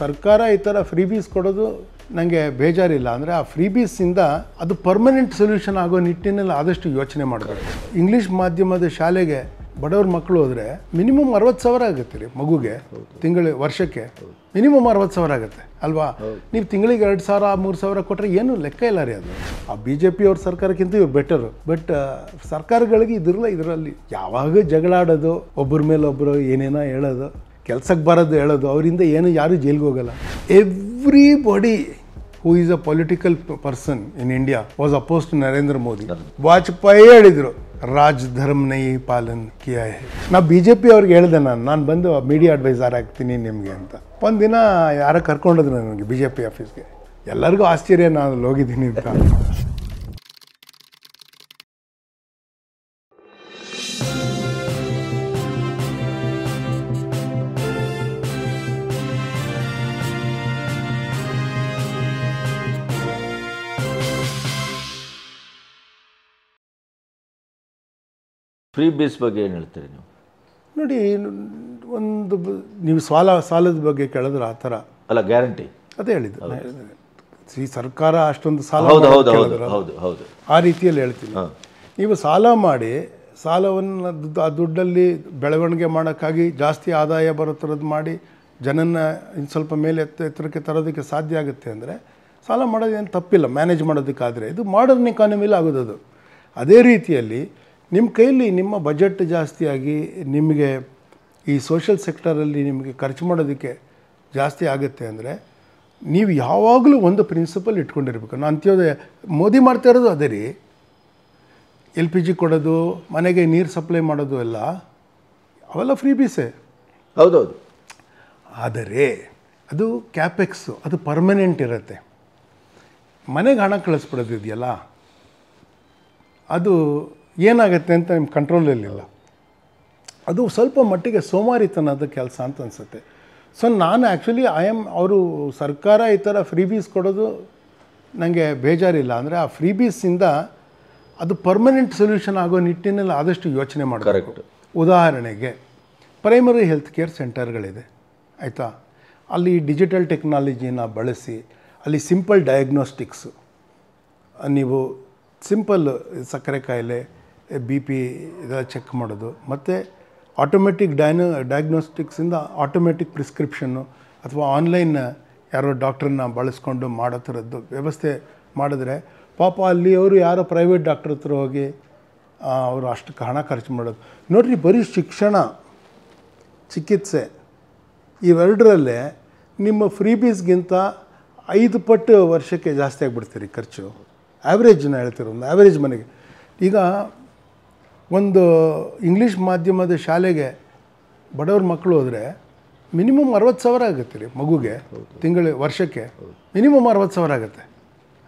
ಸರ್ಕಾರ ಈ ಥರ ಫ್ರೀ ಬೀಸ್ ಕೊಡೋದು ನನಗೆ ಬೇಜಾರಿಲ್ಲ ಅಂದರೆ ಆ ಫ್ರೀ ಬೀಸಿಂದ ಅದು ಪರ್ಮನೆಂಟ್ ಸೊಲ್ಯೂಷನ್ ಆಗೋ ನಿಟ್ಟಿನಲ್ಲಿ ಆದಷ್ಟು ಯೋಚನೆ ಮಾಡಬೇಕು ಇಂಗ್ಲೀಷ್ ಮಾಧ್ಯಮದ ಶಾಲೆಗೆ ಬಡವ್ರ ಮಕ್ಕಳು ಹೋದರೆ ಮಿನಿಮಮ್ ಅರವತ್ತು ಸಾವಿರ ಆಗುತ್ತೆ ರೀ ಮಗುಗೆ ತಿಂಗಳ ವರ್ಷಕ್ಕೆ ಮಿನಿಮಮ್ ಅರವತ್ತು ಸಾವಿರ ಆಗುತ್ತೆ ಅಲ್ವಾ ನೀವು ತಿಂಗಳಿಗೆ ಎರಡು ಸಾವಿರ ಮೂರು ಸಾವಿರ ಕೊಟ್ಟರೆ ಏನು ಲೆಕ್ಕ ಇಲ್ಲ ರೀ ಅದು ಆ ಬಿ ಜೆ ಪಿ ಅವ್ರ ಸರ್ಕಾರಕ್ಕಿಂತ ಇವ್ರು ಬೆಟರು ಬಟ್ ಸರ್ಕಾರಗಳಿಗೆ ಇದಿರಲ್ಲ ಇದರಲ್ಲಿ ಯಾವಾಗ ಜಗಳಾಡೋದು ಒಬ್ಬರ ಮೇಲೆ ಒಬ್ಬರು ಏನೇನೋ ಹೇಳೋದು ಕೆಲಸಕ್ಕೆ ಬರೋದು ಹೇಳೋದು ಅವರಿಂದ ಏನು ಯಾರೂ ಜೈಲಿಗೆ ಹೋಗಲ್ಲ everybody who is a political person in India was opposed to Narendra Modi Vajpayee ಹೇಳಿದರು ರಾಜ್ ಧರ್ಮ್ ನೈ ಪಾಲನ್ ಕಿಯಾ ನಾ ಬಿ ಜೆ ಪಿ ಅವ್ರಿಗೆ ಹೇಳಿದೆ ನಾನು ನಾನು ಬಂದು ಮೀಡಿಯಾ ಅಡ್ವೈಸರ್ ಆಗ್ತೀನಿ ನಿಮಗೆ ಅಂತ ಒಂದಿನ ಯಾರೋ ಕರ್ಕೊಂಡಿದ್ರು ನನಗೆ ಬಿ ಜೆ ಪಿ ಆಫೀಸ್ಗೆ ಎಲ್ಲರಿಗೂ ಆಶ್ಚರ್ಯ ನಾನು ಹೋಗಿದ್ದೀನಿ ಅಂತ ಫ್ರೀ ಬೇಸ್ ಬಗ್ಗೆ ಏನು ಹೇಳ್ತೀರಿ ನೀವು ನೋಡಿ ಒಂದು ನೀವು ಸಾಲ ಸಾಲದ ಬಗ್ಗೆ ಕೇಳಿದ್ರೆ ಆ ಥರ ಅಲ್ಲ ಗ್ಯಾರಂಟಿ ಅದೇ ಹೇಳಿದ್ದು ಈ ಸರ್ಕಾರ ಅಷ್ಟೊಂದು ಸಾಲ ಹೌದು ಆ ರೀತಿಯಲ್ಲಿ ಹೇಳ್ತೀನಿ ನೀವು ಸಾಲ ಮಾಡಿ ಸಾಲವನ್ನು ಆ ದುಡ್ಡಲ್ಲಿ ಬೆಳವಣಿಗೆ ಮಾಡೋಕ್ಕಾಗಿ ಜಾಸ್ತಿ ಆದಾಯ ಬರೋ ಥರದ್ದು ಮಾಡಿ ಜನನ ಇನ್ನು ಸ್ವಲ್ಪ ಮೇಲೆ ಎತ್ತ ಎತ್ತರಕ್ಕೆ ತರೋದಕ್ಕೆ ಸಾಧ್ಯ ಆಗುತ್ತೆ ಅಂದರೆ ಸಾಲ ಮಾಡೋದೇನು ತಪ್ಪಿಲ್ಲ ಮ್ಯಾನೇಜ್ ಮಾಡೋದಕ್ಕಾದರೆ ಇದು ಮಾಡರ್ನ್ ಎಕಾನಮಿಲಿ ಆಗೋದು ಅದೇ ರೀತಿಯಲ್ಲಿ ನಿಮ್ಮ ಕೈಯಲ್ಲಿ ನಿಮ್ಮ ಬಜೆಟ್ ಜಾಸ್ತಿಯಾಗಿ ನಿಮಗೆ ಈ ಸೋಷಲ್ ಸೆಕ್ಟರಲ್ಲಿ ನಿಮಗೆ ಖರ್ಚು ಮಾಡೋದಕ್ಕೆ ಜಾಸ್ತಿ ಆಗುತ್ತೆ ಅಂದರೆ ನೀವು ಯಾವಾಗಲೂ ಒಂದು ಪ್ರಿನ್ಸಿಪಲ್ ಇಟ್ಕೊಂಡಿರ್ಬೇಕು ನಾನು ಅಂತ್ಯೋದಯ ಮೋದಿ ಮಾಡ್ತಾ ಇರೋದು ಅದೇ ರೀ ಎಲ್ ಪಿ ಜಿ ಕೊಡೋದು ಮನೆಗೆ ನೀರು ಸಪ್ಲೈ ಮಾಡೋದು ಎಲ್ಲ ಅವೆಲ್ಲ ಫ್ರೀ ಬೀಸೆ ಹೌದೌದು ಆದರೆ ಅದು ಕ್ಯಾಪೆಕ್ಸು ಅದು ಪರ್ಮನೆಂಟ್ ಇರುತ್ತೆ ಮನೆಗೆ ಹಣ ಕಳಿಸ್ಬಿಡೋದು ಇದೆಯಲ್ಲ ಅದು ಏನಾಗುತ್ತೆ ಅಂತ ನಿಮ್ಮ ಕಂಟ್ರೋಲಲ್ಲಿಲ್ಲ ಅದು ಸ್ವಲ್ಪ ಮಟ್ಟಿಗೆ ಸೋಮಾರಿತನದ ಕೆಲಸ ಅಂತ ಅನಿಸುತ್ತೆ ಸೊ ನಾನು ಆ್ಯಕ್ಚುಲಿ ಐ ಆಮ್ ಅವರು ಸರ್ಕಾರ ಈ ಥರ ಫ್ರೀ ಬೀಸ್ ಕೊಡೋದು ನನಗೆ ಬೇಜಾರಿಲ್ಲ ಅಂದರೆ ಆ ಫ್ರೀ ಬೀಸಿಂದ ಅದು ಪರ್ಮನೆಂಟ್ ಸೊಲ್ಯೂಷನ್ ಆಗೋ ನಿಟ್ಟಿನಲ್ಲಿ ಆದಷ್ಟು ಯೋಚನೆ ಮಾಡಬೇಕು ಉದಾಹರಣೆಗೆ ಪ್ರೈಮರಿ ಹೆಲ್ತ್ ಕೇರ್ ಸೆಂಟರ್ಗಳಿದೆ ಆಯಿತಾ ಅಲ್ಲಿ ಡಿಜಿಟಲ್ ಟೆಕ್ನಾಲಜಿನ ಬಳಸಿ ಅಲ್ಲಿ ಸಿಂಪಲ್ ಡಯಾಗ್ನೋಸ್ಟಿಕ್ಸು ನೀವು ಸಿಂಪಲ್ ಸಕ್ಕರೆ ಕಾಯಿಲೆ ಬಿ ಪಿ ಇದೆಲ್ಲ ಚೆಕ್ ಮಾಡೋದು ಮತ್ತು ಆಟೋಮೆಟಿಕ್ ಡೈನೋ ಡಯಾಗ್ನೋಸ್ಟಿಕ್ಸಿಂದ ಆಟೋಮೆಟಿಕ್ ಪ್ರಿಸ್ಕ್ರಿಪ್ಷನ್ನು ಅಥವಾ ಆನ್ಲೈನ್ ಯಾರೋ ಡಾಕ್ಟ್ರನ್ನ ಬಳಸ್ಕೊಂಡು ಮಾಡೋ ಥರದ್ದು ವ್ಯವಸ್ಥೆ ಮಾಡಿದ್ರೆ ಪಾಪ ಅಲ್ಲಿ ಅವರು ಯಾರೋ ಪ್ರೈವೇಟ್ ಡಾಕ್ಟ್ರ್ ಹತ್ರ ಹೋಗಿ ಅವರು ಅಷ್ಟು ಹಣ ಖರ್ಚು ಮಾಡೋದು ನೋಡಿರಿ ಬರೀ ಶಿಕ್ಷಣ ಚಿಕಿತ್ಸೆ ಇವೆರಡರಲ್ಲೇ ನಿಮ್ಮ ಫ್ರೀ ಬೀಸ್ಗಿಂತ ಐದು ಪಟ್ಟು ವರ್ಷಕ್ಕೆ ಜಾಸ್ತಿ ಆಗಿಬಿಡ್ತೀರಿ ಖರ್ಚು ಆ್ಯಾವ್ರೇಜ್ನ ಹೇಳ್ತಿರೋದು ಆ್ಯಾವ್ರೇಜ್ ಮನೆಗೆ ಈಗ ಒಂದು ಇಂಗ್ಲೀಷ್ ಮಾಧ್ಯಮದ ಶಾಲೆಗೆ ಬಡವ್ರ ಮಕ್ಕಳು ಹೋದರೆ ಮಿನಿಮಮ್ ಅರವತ್ತು ಸಾವಿರ ಆಗುತ್ತೆ ರೀ ಮಗುಗೆ ತಿಂಗಳ ವರ್ಷಕ್ಕೆ ಮಿನಿಮಮ್ ಅರವತ್ತು ಸಾವಿರ ಆಗುತ್ತೆ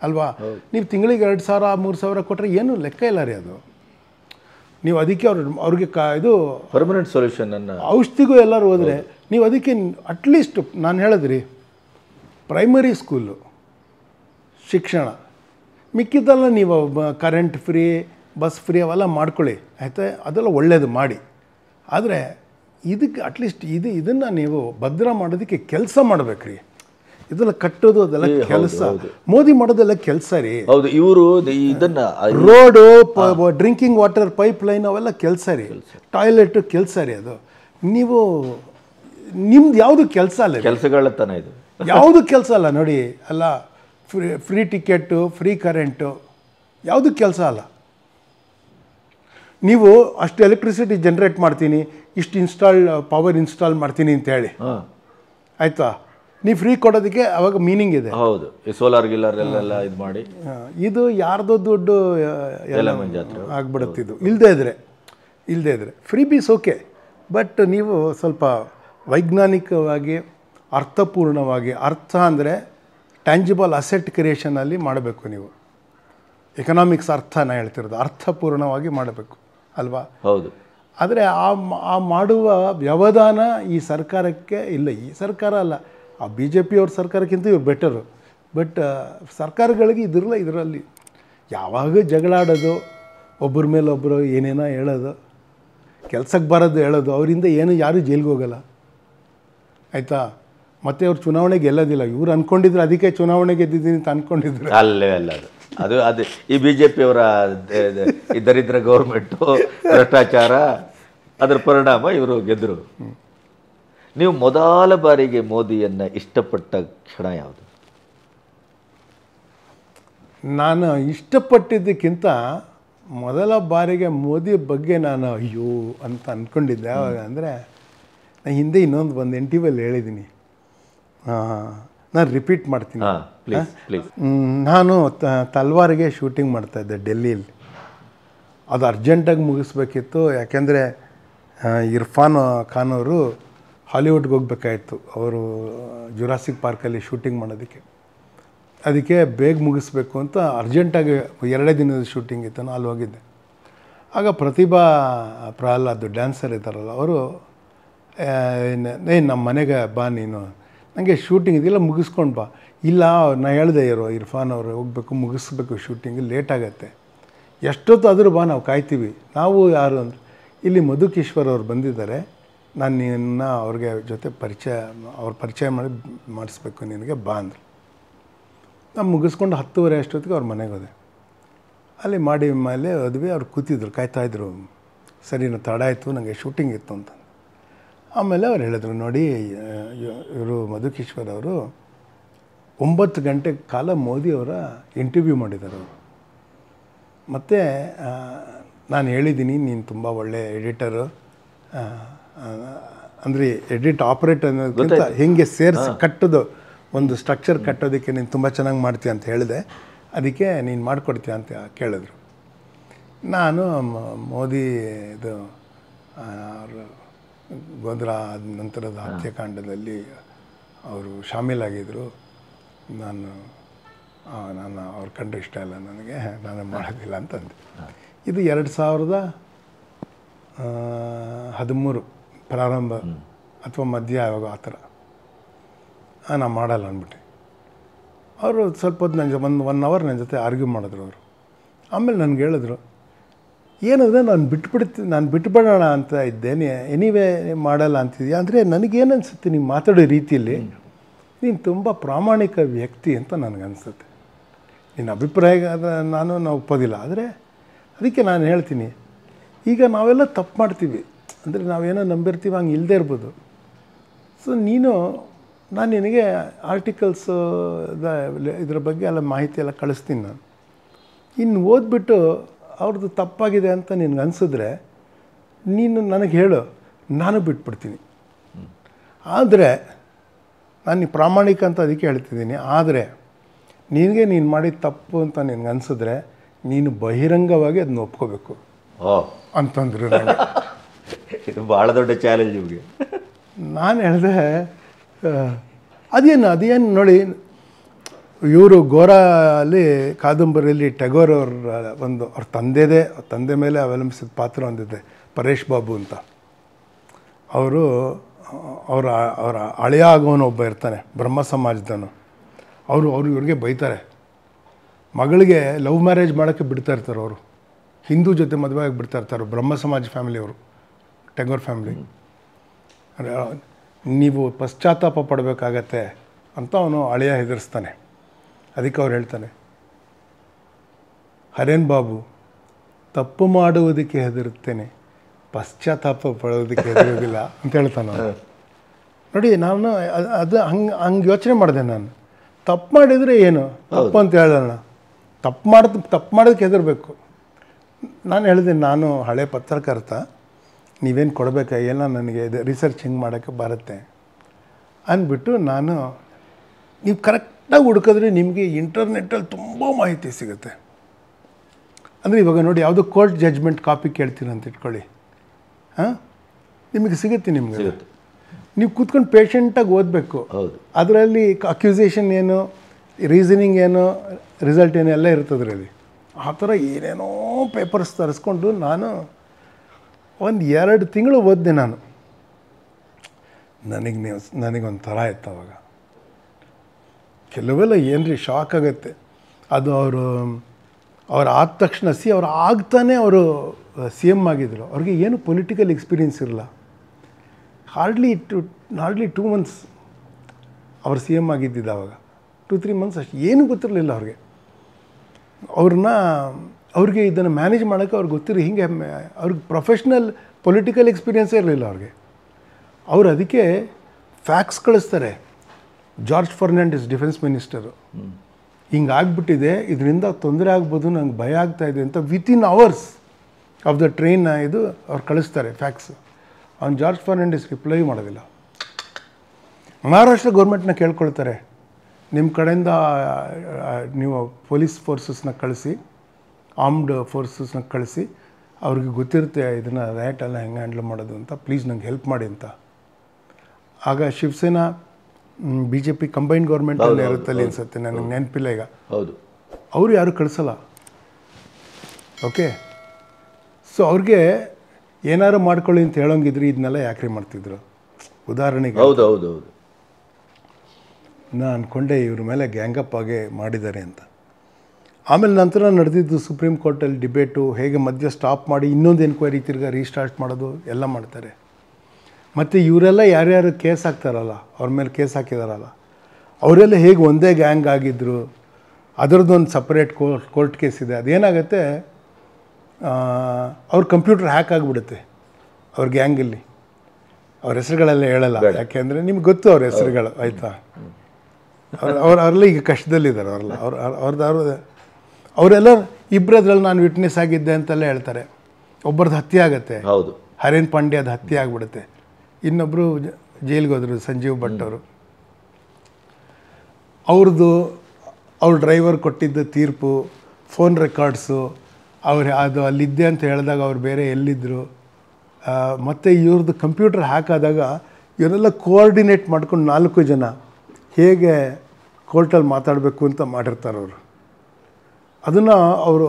ಅಲ್ವಾ ನೀವು ತಿಂಗಳಿಗೆ ಎರಡು ಸಾವಿರ ಮೂರು ಸಾವಿರ ಕೊಟ್ಟರೆ ಏನು ಲೆಕ್ಕ ಇಲ್ಲ ರೀ ಅದು ನೀವು ಅದಕ್ಕೆ ಅವ್ರ ಅವ್ರಿಗೆ ಕಾ ಇದು ಪರ್ಮನೆಂಟ್ ಸೊಲ್ಯೂಷನ್ ಔಷಧಿಗೂ ಎಲ್ಲರೂ ಹೋದರೆ ನೀವು ಅದಕ್ಕೆ ಅಟ್ಲೀಸ್ಟ್ ನಾನು ಹೇಳಿದ್ರಿ ಪ್ರೈಮರಿ ಸ್ಕೂಲು ಶಿಕ್ಷಣ ಮಿಕ್ಕಿದ್ದಲ್ಲ ನೀವು ಕರೆಂಟ್ ಫ್ರೀ ಬಸ್ ಫ್ರೀ ಅವೆಲ್ಲ ಮಾಡ್ಕೊಳ್ಳಿ ಆಯಿತಾ ಅದೆಲ್ಲ ಒಳ್ಳೆಯದು ಮಾಡಿ ಆದರೆ ಇದಕ್ಕೆ ಅಟ್ಲೀಸ್ಟ್ ಇದು ಇದನ್ನು ನೀವು ಭದ್ರ ಮಾಡೋದಕ್ಕೆ ಕೆಲಸ ಮಾಡಬೇಕ್ರಿ ಇದೆಲ್ಲ ಕಟ್ಟೋದು ಅದೆಲ್ಲ ಕೆಲಸ ಮೋದಿ ಮಾಡೋದೆಲ್ಲ ಕೆಲಸ ರೀ ಹೌದು ಇವರು ಇದನ್ನ road drinking water pipeline ಅವೆಲ್ಲ ಕೆಲಸ ರೀ ಟಾಯ್ಲೆಟ್ ಕೆಲಸ ರೀ ಅದು ನೀವು ನಿಮ್ದು ಯಾವುದು ಕೆಲಸ ಅಲ್ಲ ಕೆಲಸಗಳ ಇದು ಯಾವುದು ಕೆಲಸ ಅಲ್ಲ ನೋಡಿ ಅಲ್ಲ free free ticket free current ಯಾವುದು ಕೆಲಸ ಅಲ್ಲ ನೀವು ಅಷ್ಟು ಎಲೆಕ್ಟ್ರಿಸಿಟಿ ಜನ್ರೇಟ್ ಮಾಡ್ತೀನಿ ಇಷ್ಟು ಇನ್ಸ್ಟಾಲ್ ಪವರ್ ಇನ್ಸ್ಟಾಲ್ ಮಾಡ್ತೀನಿ ಅಂತ ಹೇಳಿ ಆಯಿತಾ ನೀವು ಫ್ರೀ ಕೊಡೋದಕ್ಕೆ ಅವಾಗ ಮೀನಿಂಗ್ ಇದೆ ಹೌದು ಸೋಲಾರ್ ಗಿಲ್ಲರ್ ಎಲ್ಲ ಇದು ಮಾಡಿ ಇದು ಯಾರ್ದೋ ದುಡ್ಡು ಆಗ್ಬಿಡುತ್ತಿದ್ದು ಇಲ್ಲದೇ ಇದ್ರೆ ಇಲ್ಲದೇ ಇದ್ರೆ ಫ್ರೀ ಬೀಸ್ ಓಕೆ ಬಟ್ ನೀವು ಸ್ವಲ್ಪ ವೈಜ್ಞಾನಿಕವಾಗಿ ಅರ್ಥಪೂರ್ಣವಾಗಿ ಅರ್ಥ ಅಂದರೆ ಟ್ಯಾಂಜಿಬಲ್ ಅಸೆಟ್ ಕ್ರಿಯೇಷನಲ್ಲಿ ಮಾಡಬೇಕು ನೀವು ಎಕನಾಮಿಕ್ಸ್ ಅರ್ಥ ಅರ್ಥನ ಹೇಳ್ತಿರೋದು ಅರ್ಥಪೂರ್ಣವಾಗಿ ಮಾಡಬೇಕು ಅಲ್ವಾ ಹೌದು ಆದರೆ ಆ ಆ ಮಾಡುವ ವ್ಯವಧಾನ ಈ ಸರ್ಕಾರಕ್ಕೆ ಇಲ್ಲ ಈ ಸರ್ಕಾರ ಅಲ್ಲ ಆ ಬಿ ಜೆ ಪಿಯವ್ರ ಸರ್ಕಾರಕ್ಕಿಂತ ಇವ್ರು ಬೆಟರು ಬಟ್ ಸರ್ಕಾರಗಳಿಗೆ ಇದಿರಲ್ಲ ಇದರಲ್ಲಿ ಯಾವಾಗ ಜಗಳಾಡೋದು ಒಬ್ಬರ ಮೇಲೆ ಒಬ್ಬರು ಏನೇನೋ ಹೇಳೋದು ಕೆಲಸಕ್ಕೆ ಬರೋದು ಹೇಳೋದು ಅವರಿಂದ ಏನು ಯಾರೂ ಜೈಲಿಗೆ ಹೋಗಲ್ಲ ಆಯಿತಾ ಮತ್ತೆ ಅವ್ರು ಚುನಾವಣೆಗೆ ಗೆಲ್ಲೋದಿಲ್ಲ ಇವ್ರು ಅಂದ್ಕೊಂಡಿದ್ರು ಅದಕ್ಕೆ ಚುನಾವಣೆ ಗೆದ್ದಿದ್ದೀನಿ ಅಂತ ಅಂದ್ಕೊಂಡಿದ್ರು ಅಲ್ಲೇ ಅಲ್ಲ ಅದು ಅದು ಅದು ಈ ಬಿ ಜೆ ಪಿಯವರ ಈ ದರಿದ್ರ ಗೌರ್ಮೆಂಟು ಭ್ರಷ್ಟಾಚಾರ ಅದರ ಪರಿಣಾಮ ಇವರು ಗೆದ್ದರು ನೀವು ಮೊದಲ ಬಾರಿಗೆ ಮೋದಿಯನ್ನು ಇಷ್ಟಪಟ್ಟ ಕ್ಷಣ ಯಾವುದು ನಾನು ಇಷ್ಟಪಟ್ಟಿದ್ದಕ್ಕಿಂತ ಮೊದಲ ಬಾರಿಗೆ ಮೋದಿ ಬಗ್ಗೆ ನಾನು ಅಯ್ಯೋ ಅಂತ ಅಂದ್ಕೊಂಡಿದ್ದೆ ಯಾವಾಗ ಅಂದರೆ ನಾನು ಹಿಂದೆ ಇನ್ನೊಂದು ಬಂದು ಎನ್ ಟಿ ವಿಯಲ್ಲಿ ಹೇಳಿದ್ದೀನಿ ನಾನು ರಿಪೀಟ್ ಮಾಡ್ತೀನಿ ನಾನು ತಲ್ವಾರ್ಗೆ ಶೂಟಿಂಗ್ ಇದ್ದೆ ಡೆಲ್ಲಿಯಲ್ಲಿ ಅದು ಅರ್ಜೆಂಟಾಗಿ ಮುಗಿಸ್ಬೇಕಿತ್ತು ಯಾಕೆಂದರೆ ಇರ್ಫಾನ್ ಖಾನ್ ಅವರು ಹಾಲಿವುಡ್ಗೆ ಹೋಗ್ಬೇಕಾಯಿತ್ತು ಅವರು ಜುರಾಸಿಕ್ ಪಾರ್ಕಲ್ಲಿ ಶೂಟಿಂಗ್ ಮಾಡೋದಕ್ಕೆ ಅದಕ್ಕೆ ಬೇಗ ಮುಗಿಸ್ಬೇಕು ಅಂತ ಅರ್ಜೆಂಟಾಗಿ ಎರಡೇ ದಿನದ ಶೂಟಿಂಗ್ ಇತ್ತು ನಾನು ಅಲ್ಲಿ ಹೋಗಿದ್ದೆ ಆಗ ಪ್ರತಿಭಾ ಪ್ರಹ್ಲಾದ್ ಡ್ಯಾನ್ಸರ್ ಇದ್ದಾರಲ್ಲ ಅವರು ಏ ನಮ್ಮ ಮನೆಗೆ ಬಾ ನೀನು ನನಗೆ ಶೂಟಿಂಗ್ ಇದೆಯಲ್ಲ ಮುಗಿಸ್ಕೊಂಡು ಬಾ ಇಲ್ಲ ನಾ ಹೇಳ್ದೆ ಇರೋ ಇರ್ಫಾನ್ ಅವರು ಹೋಗಬೇಕು ಮುಗಿಸ್ಬೇಕು ಶೂಟಿಂಗ್ ಲೇಟ್ ಆಗುತ್ತೆ ಆದರೂ ಬಾ ನಾವು ಕಾಯ್ತೀವಿ ನಾವು ಯಾರು ಅಂದರೆ ಇಲ್ಲಿ ಮಧುಕೇಶ್ವರ್ ಅವರು ಬಂದಿದ್ದಾರೆ ನಾನು ನಿನ್ನ ಅವ್ರಿಗೆ ಜೊತೆ ಪರಿಚಯ ಅವ್ರ ಪರಿಚಯ ಮಾಡಿ ಮಾಡಿಸ್ಬೇಕು ನಿನಗೆ ಬಾ ಅಂದರು ನಾನು ಮುಗಿಸ್ಕೊಂಡು ಹತ್ತುವರೆ ಅಷ್ಟೊತ್ತಿಗೆ ಅವ್ರ ಮನೆಗೆ ಹೋದೆ ಅಲ್ಲಿ ಮಾಡಿ ಮೇಲೆ ಮದುವೆ ಅವ್ರು ಕೂತಿದ್ರು ಕಾಯ್ತಾಯಿದ್ರು ಸರಿ ನಾನು ತಡ ಆಯಿತು ನನಗೆ ಶೂಟಿಂಗ್ ಇತ್ತು ಅಂತ ಆಮೇಲೆ ಅವ್ರು ಹೇಳಿದ್ರು ನೋಡಿ ಇವರು ಮಧುಕೇಶ್ವರ್ ಅವರು ಒಂಬತ್ತು ಗಂಟೆ ಕಾಲ ಮೋದಿಯವರ ಇಂಟರ್ವ್ಯೂ ಮಾಡಿದ್ದಾರೆ ಅವರು ಮತ್ತು ನಾನು ಹೇಳಿದ್ದೀನಿ ನೀನು ತುಂಬ ಒಳ್ಳೆ ಎಡಿಟರು ಅಂದರೆ ಎಡಿಟ್ ಆಪ್ರೇಟ್ ಅನ್ನೋದಕ್ಕಿಂತ ಹೆಂಗೆ ಸೇರಿಸಿ ಕಟ್ಟೋದು ಒಂದು ಸ್ಟ್ರಕ್ಚರ್ ಕಟ್ಟೋದಕ್ಕೆ ನೀನು ತುಂಬ ಚೆನ್ನಾಗಿ ಮಾಡ್ತೀಯ ಅಂತ ಹೇಳಿದೆ ಅದಕ್ಕೆ ನೀನು ಮಾಡಿಕೊಡ್ತೀಯ ಅಂತ ಕೇಳಿದ್ರು ನಾನು ಮೋದಿ ಇದು ಗೋಧ್ರ ಆದ ನಂತರದ ಹತ್ಯಾಕಾಂಡದಲ್ಲಿ ಅವರು ಶಾಮೀಲಾಗಿದ್ದರು ನಾನು ನಾನು ಅವ್ರು ಕಂಡು ಇಷ್ಟ ಇಲ್ಲ ನನಗೆ ನಾನು ಮಾಡೋದಿಲ್ಲ ಅಂತಂದೆ ಇದು ಎರಡು ಸಾವಿರದ ಹದಿಮೂರು ಪ್ರಾರಂಭ ಅಥವಾ ಮಧ್ಯ ಯಾವಾಗ ಆ ಥರ ನಾನು ಮಾಡಲ್ಲ ಅಂದ್ಬಿಟ್ಟೆ ಅವರು ಸ್ವಲ್ಪ ಹೊತ್ತು ನನ್ನ ಜೊತೆ ಒಂದು ಒನ್ ಅವರ್ ನನ್ನ ಜೊತೆ ಆರ್ಗ್ಯೂ ಮಾಡಿದ್ರು ಅವರು ಆಮೇಲೆ ನನಗೆ ಹೇಳಿದ್ರು ಏನಂದರೆ ನಾನು ಬಿಟ್ಬಿಡ್ತೀನಿ ನಾನು ಬಿಟ್ಬಿಡೋಣ ಅಂತ ಇದ್ದೇನೆ ಎನಿವೇ ಮಾಡಲ್ಲ ಅಂತಿದ್ಯಾ ಅಂದರೆ ನನಗೇನು ಅನಿಸುತ್ತೆ ನೀವು ಮಾತಾಡೋ ರೀತಿಯಲ್ಲಿ ನೀನು ತುಂಬ ಪ್ರಾಮಾಣಿಕ ವ್ಯಕ್ತಿ ಅಂತ ನನಗನ್ಸುತ್ತೆ ನಿನ್ನ ಅಭಿಪ್ರಾಯ ನಾನು ನಾವು ಒಪ್ಪೋದಿಲ್ಲ ಆದರೆ ಅದಕ್ಕೆ ನಾನು ಹೇಳ್ತೀನಿ ಈಗ ನಾವೆಲ್ಲ ತಪ್ಪು ಮಾಡ್ತೀವಿ ಅಂದರೆ ನಾವೇನೋ ನಂಬಿರ್ತೀವಿ ಹಂಗೆ ಇಲ್ಲದೇ ಇರ್ಬೋದು ಸೊ ನೀನು ನಾನು ನಿನಗೆ ಆರ್ಟಿಕಲ್ಸ್ ಇದರ ಬಗ್ಗೆ ಎಲ್ಲ ಮಾಹಿತಿ ಎಲ್ಲ ಕಳಿಸ್ತೀನಿ ನಾನು ಇನ್ನು ಓದ್ಬಿಟ್ಟು ಅವ್ರದ್ದು ತಪ್ಪಾಗಿದೆ ಅಂತ ನಿನಗೆ ಅನಿಸಿದ್ರೆ ನೀನು ನನಗೆ ಹೇಳು ನಾನು ಬಿಟ್ಬಿಡ್ತೀನಿ ಆದರೆ ನಾನು ಪ್ರಾಮಾಣಿಕ ಅಂತ ಅದಕ್ಕೆ ಹೇಳ್ತಿದ್ದೀನಿ ಆದರೆ ನಿನಗೆ ನೀನು ಮಾಡಿದ ತಪ್ಪು ಅಂತ ನಿನಗೆ ಅನಿಸಿದ್ರೆ ನೀನು ಬಹಿರಂಗವಾಗಿ ಅದನ್ನ ಒಪ್ಕೋಬೇಕು ಅಂತಂದ್ರೆ ಇದು ಭಾಳ ದೊಡ್ಡ ಚಾಲೆಂಜ್ ನಿಮಗೆ ನಾನು ಹೇಳಿದೆ ಅದೇನು ಅದೇನು ನೋಡಿ ಇವರು ಗೋರ ಅಲ್ಲಿ ಕಾದಂಬರಿಯಲ್ಲಿ ಟಗೋರ್ ಅವ್ರ ಒಂದು ಅವ್ರ ತಂದೆದೇ ತಂದೆ ಮೇಲೆ ಅವಲಂಬಿಸಿದ ಪಾತ್ರ ಹೊಂದಿದೆ ಪರೇಶ್ ಬಾಬು ಅಂತ ಅವರು ಅವರ ಅವರ ಹಳೆಯ ಆಗೋನು ಒಬ್ಬ ಇರ್ತಾನೆ ಬ್ರಹ್ಮ ಸಮಾಜದನು ಅವರು ಅವರು ಇವ್ರಿಗೆ ಬೈತಾರೆ ಮಗಳಿಗೆ ಲವ್ ಮ್ಯಾರೇಜ್ ಮಾಡೋಕ್ಕೆ ಬಿಡ್ತಾ ಇರ್ತಾರೆ ಅವರು ಹಿಂದೂ ಜೊತೆ ಮದುವೆ ಆಗಿ ಬಿಡ್ತಾ ಇರ್ತಾರೆ ಬ್ರಹ್ಮ ಸಮಾಜ ಫ್ಯಾಮಿಲಿಯವರು ಟೆಗೋರ್ ಫ್ಯಾಮಿಲಿ ನೀವು ಪಶ್ಚಾತ್ತಾಪ ಪಡಬೇಕಾಗತ್ತೆ ಅಂತ ಅವನು ಅಳೆಯ ಹೆದರಿಸ್ತಾನೆ ಅದಕ್ಕೆ ಅವ್ರು ಹೇಳ್ತಾನೆ ಹರೇನ್ ಬಾಬು ತಪ್ಪು ಮಾಡುವುದಕ್ಕೆ ಹೆದರುತ್ತೇನೆ ಪಶ್ಚಾತ್ತಾಪ ಪಡೋದಕ್ಕೆ ಹೆದರೋದಿಲ್ಲ ಅಂತ ಹೇಳ್ತಾನೆ ನೋಡಿ ನಾನು ಅದು ಹಂಗೆ ಹಂಗೆ ಯೋಚನೆ ಮಾಡಿದೆ ನಾನು ತಪ್ಪು ಮಾಡಿದರೆ ಏನು ತಪ್ಪು ಅಂತ ಹೇಳೋಣ ತಪ್ಪು ಮಾಡೋದು ತಪ್ಪು ಮಾಡೋದಕ್ಕೆ ಹೆದರಬೇಕು ನಾನು ಹೇಳಿದೆ ನಾನು ಹಳೆ ಪತ್ರಕರ್ತ ನೀವೇನು ಕೊಡಬೇಕಾ ಎಲ್ಲ ನನಗೆ ರಿಸರ್ಚ್ ಹಿಂಗೆ ಮಾಡೋಕ್ಕೆ ಬರುತ್ತೆ ಅಂದ್ಬಿಟ್ಟು ನಾನು ನೀವು ಕರೆಕ್ಟ್ ನಾವು ಹುಡ್ಕಿದ್ರೆ ನಿಮಗೆ ಇಂಟರ್ನೆಟ್ಟಲ್ಲಿ ತುಂಬ ಮಾಹಿತಿ ಸಿಗುತ್ತೆ ಅಂದರೆ ಇವಾಗ ನೋಡಿ ಯಾವುದೋ ಕೋರ್ಟ್ ಜಜ್ಮೆಂಟ್ ಕಾಪಿ ಕೇಳ್ತೀನಿ ಅಂತ ಇಟ್ಕೊಳ್ಳಿ ಹಾಂ ನಿಮಗೆ ಸಿಗುತ್ತೆ ನಿಮಗೆ ನೀವು ಕೂತ್ಕೊಂಡು ಪೇಷಂಟಾಗಿ ಓದಬೇಕು ಅದರಲ್ಲಿ ಅಕ್ಯೂಸೇಷನ್ ಏನು ರೀಸನಿಂಗ್ ಏನು ರಿಸಲ್ಟ್ ಏನು ಎಲ್ಲ ಅದರಲ್ಲಿ ಆ ಥರ ಏನೇನೋ ಪೇಪರ್ಸ್ ತರಿಸ್ಕೊಂಡು ನಾನು ಒಂದು ಎರಡು ತಿಂಗಳು ಓದಿದೆ ನಾನು ನನಗೆ ನೀವು ಥರ ಇತ್ತು ಅವಾಗ ಕೆಲವೆಲ್ಲ ಏನು ರೀ ಶಾಕ್ ಆಗುತ್ತೆ ಅದು ಅವರು ಅವ್ರು ಆದ ತಕ್ಷಣ ಸಿ ಅವ್ರು ಆಗ್ತಾನೆ ಅವರು ಸಿ ಎಮ್ ಆಗಿದ್ದರು ಅವ್ರಿಗೆ ಏನು ಪೊಲಿಟಿಕಲ್ ಎಕ್ಸ್ಪೀರಿಯೆನ್ಸ್ ಇರಲ್ಲ hardly two hardly two months ಅವ್ರು ಸಿ ಎಮ್ ಆಗಿದ್ದಿದ್ದು ಆವಾಗ ಟು ತ್ರೀ ಮಂತ್ಸ್ ಅಷ್ಟು ಏನೂ ಗೊತ್ತಿರಲಿಲ್ಲ ಅವ್ರಿಗೆ ಅವ್ರನ್ನ ಅವ್ರಿಗೆ ಇದನ್ನು ಮ್ಯಾನೇಜ್ ಮಾಡೋಕ್ಕೆ ಅವ್ರಿಗೆ ಗೊತ್ತಿರಲಿ ಹಿಂಗೆ ಅವ್ರಿಗೆ ಪ್ರೊಫೆಷ್ನಲ್ ಪೊಲಿಟಿಕಲ್ ಎಕ್ಸ್ಪೀರಿಯೆನ್ಸೇ ಇರಲಿಲ್ಲ ಅವ್ರಿಗೆ ಅವ್ರು ಅದಕ್ಕೆ ಫ್ಯಾಕ್ಸ್ ಕಳಿಸ್ತಾರೆ ಜಾರ್ಜ್ ಫರ್ನಾಂಡಿಸ್ ಡಿಫೆನ್ಸ್ ಮಿನಿಸ್ಟರು ಹಿಂಗೆ ಆಗಿಬಿಟ್ಟಿದೆ ಇದರಿಂದ ತೊಂದರೆ ಆಗ್ಬೋದು ನಂಗೆ ಭಯ ಆಗ್ತಾ ಇದೆ ಅಂತ within hours of the train ಇದು ಅವ್ರು ಕಳಿಸ್ತಾರೆ ಫ್ಯಾಕ್ಸ್ ಅವ್ನು ಜಾರ್ಜ್ ಫರ್ನಾಂಡಿಸ್ ರಿಪ್ಲೈ ಮಾಡೋದಿಲ್ಲ ಮಹಾರಾಷ್ಟ್ರ ಗೌರ್ಮೆಂಟ್ನ ಕೇಳ್ಕೊಳ್ತಾರೆ ನಿಮ್ಮ ಕಡೆಯಿಂದ ನೀವು ಪೊಲೀಸ್ ಫೋರ್ಸಸ್ನ ಕಳಿಸಿ ಆರ್ಮ್ಡ್ ಫೋರ್ಸಸ್ನ ಕಳಿಸಿ ಅವ್ರಿಗೆ ಗೊತ್ತಿರುತ್ತೆ ಇದನ್ನು ಎಲ್ಲ ಹೆಂಗೆ ಹ್ಯಾಂಡಲ್ ಮಾಡೋದು ಅಂತ ಪ್ಲೀಸ್ ನಂಗೆ ಹೆಲ್ಪ್ ಮಾಡಿ ಅಂತ ಆಗ Shivsena B J P combine government ಅಲ್ಲಿ ಇರುತ್ತಲ್ಲಿ ಅನ್ಸುತ್ತೆ ನನಗೆ ನೆನಪಿಲ್ಲ ಈಗ ಹೌದು ಅವರು ಯಾರು ಕಳಿಸಲ್ಲ ಓಕೆ ಸೊ ಅವ್ರಿಗೆ ಏನಾರು ಮಾಡ್ಕೊಳ್ಳಿ ಅಂತ ಹೇಳೋಂಗಿದ್ರು ಇದನ್ನೆಲ್ಲ ಯಾಕ್ರಿ ಮಾಡ್ತಿದ್ರು ಉದಾಹರಣೆಗೆ ಹೌದು ಹೌದು ಹೌದು ನಾನು ಅಂದ್ಕೊಂಡೆ ಇವ್ರ ಮೇಲೆ ಗ್ಯಾಂಗಪ್ ಆಗಿ ಮಾಡಿದ್ದಾರೆ ಅಂತ ಆಮೇಲೆ ನಂತರ ನಡೆದಿದ್ದು ಸುಪ್ರೀಂ ಕೋರ್ಟಲ್ಲಿ ಡಿಬೇಟು ಹೇಗೆ ಮಧ್ಯ ಸ್ಟಾಪ್ ಮಾಡಿ ಇನ್ನೊಂದು ಎನ್ಕ್ವೈರಿ ತಿರ್ಗಾ ರೀಸ್ಟಾರ್ಟ್ ಮಾಡೋದು ಎಲ್ಲ ಮಾಡ್ತಾರೆ ಮತ್ತು ಇವರೆಲ್ಲ ಯಾರ್ಯಾರು ಕೇಸ್ ಹಾಕ್ತಾರಲ್ಲ ಅವ್ರ ಮೇಲೆ ಕೇಸ್ ಹಾಕಿದಾರಲ್ಲ ಅವರೆಲ್ಲ ಹೇಗೆ ಒಂದೇ ಗ್ಯಾಂಗ್ ಆಗಿದ್ದರು ಅದರದ್ದೊಂದು ಸಪ್ರೇಟ್ ಕೋರ್ಟ್ ಕೋರ್ಟ್ ಕೇಸ್ ಇದೆ ಅದೇನಾಗುತ್ತೆ ಅವ್ರ ಕಂಪ್ಯೂಟರ್ ಹ್ಯಾಕ್ ಆಗಿಬಿಡುತ್ತೆ ಅವ್ರ ಗ್ಯಾಂಗಲ್ಲಿ ಅವ್ರ ಹೆಸರುಗಳೆಲ್ಲ ಹೇಳಲ್ಲ ಯಾಕೆಂದರೆ ನಿಮ್ಗೆ ಗೊತ್ತು ಅವ್ರ ಹೆಸರುಗಳು ಆಯಿತಾ ಅವ್ರು ಅವ್ರು ಈಗ ಕಷ್ಟದಲ್ಲಿದ್ದಾರೆ ಅವರೆಲ್ಲ ಅವ್ರ ಅವ್ರದ್ದು ಅವ್ರದ್ದು ಅವರೆಲ್ಲ ಇಬ್ಬರದ್ರಲ್ಲಿ ನಾನು ವಿಟ್ನೆಸ್ ಆಗಿದ್ದೆ ಅಂತೆಲ್ಲ ಹೇಳ್ತಾರೆ ಒಬ್ಬರದ್ದು ಹತ್ಯೆ ಆಗುತ್ತೆ ಹೌದು ಹರೇನ್ ಪಾಂಡ್ಯದ ಹತ್ಯೆ ಆಗಿಬಿಡುತ್ತೆ ಇನ್ನೊಬ್ಬರು ಜೈಲಿಗೆ ಹೋದರು ಸಂಜೀವ್ ಭಟ್ ಅವರು ಅವ್ರದ್ದು ಅವ್ರ ಡ್ರೈವರ್ ಕೊಟ್ಟಿದ್ದ ತೀರ್ಪು ಫೋನ್ ರೆಕಾರ್ಡ್ಸು ಅವ್ರು ಅದು ಅಲ್ಲಿದ್ದೆ ಅಂತ ಹೇಳಿದಾಗ ಅವ್ರು ಬೇರೆ ಎಲ್ಲಿದ್ದರು ಮತ್ತು ಇವ್ರದ್ದು ಕಂಪ್ಯೂಟರ್ ಆದಾಗ ಇವರೆಲ್ಲ ಕೋಆರ್ಡಿನೇಟ್ ಮಾಡ್ಕೊಂಡು ನಾಲ್ಕು ಜನ ಹೇಗೆ ಕೋರ್ಟಲ್ಲಿ ಮಾತಾಡಬೇಕು ಅಂತ ಮಾಡಿರ್ತಾರೆ ಅವರು ಅದನ್ನು ಅವರು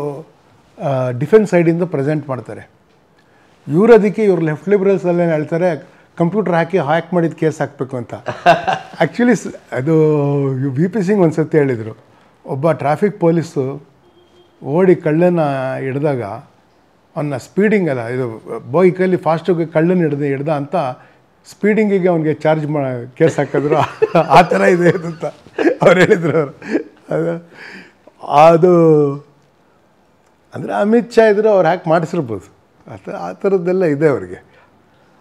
ಡಿಫೆನ್ಸ್ ಸೈಡಿಂದ ಪ್ರೆಸೆಂಟ್ ಮಾಡ್ತಾರೆ ಇವರು ಅದಕ್ಕೆ ಇವ್ರು ಲೆಫ್ಟ್ ಲಿಬ್ರಲ್ಸಲ್ಲೇ ಹೇಳ್ತಾರೆ ಕಂಪ್ಯೂಟರ್ ಹಾಕಿ ಹ್ಯಾಕ್ ಮಾಡಿದ ಕೇಸ್ ಹಾಕಬೇಕು ಅಂತ ಆ್ಯಕ್ಚುಲಿ ಅದು ಬಿ ಪಿ ಸಿಂಗ್ ಒಂದು ಸತಿ ಹೇಳಿದರು ಒಬ್ಬ ಟ್ರಾಫಿಕ್ ಪೊಲೀಸು ಓಡಿ ಕಳ್ಳನ ಹಿಡ್ದಾಗ ಅವನ್ನ ಸ್ಪೀಡಿಂಗ್ ಅಲ್ಲ ಇದು ಬೈಕಲ್ಲಿ ಫಾಸ್ಟಾಗಿ ಕಳ್ಳನ ಹಿಡ್ದು ಹಿಡ್ದ ಅಂತ ಸ್ಪೀಡಿಂಗಿಗೆ ಅವನಿಗೆ ಚಾರ್ಜ್ ಮಾ ಕೇಸ್ ಹಾಕಿದ್ರು ಆ ಥರ ಇದೆ ಅಂತ ಅವ್ರು ಹೇಳಿದರು ಅವರು ಅದು ಅದು ಅಂದರೆ ಅಮಿತ್ ಶಾ ಇದ್ದರು ಅವ್ರು ಹ್ಯಾಕ್ ಮಾಡಿಸಿರ್ಬೋದು ಆ ಆ ಥರದ್ದೆಲ್ಲ ಇದೆ ಅವ್ರಿಗೆ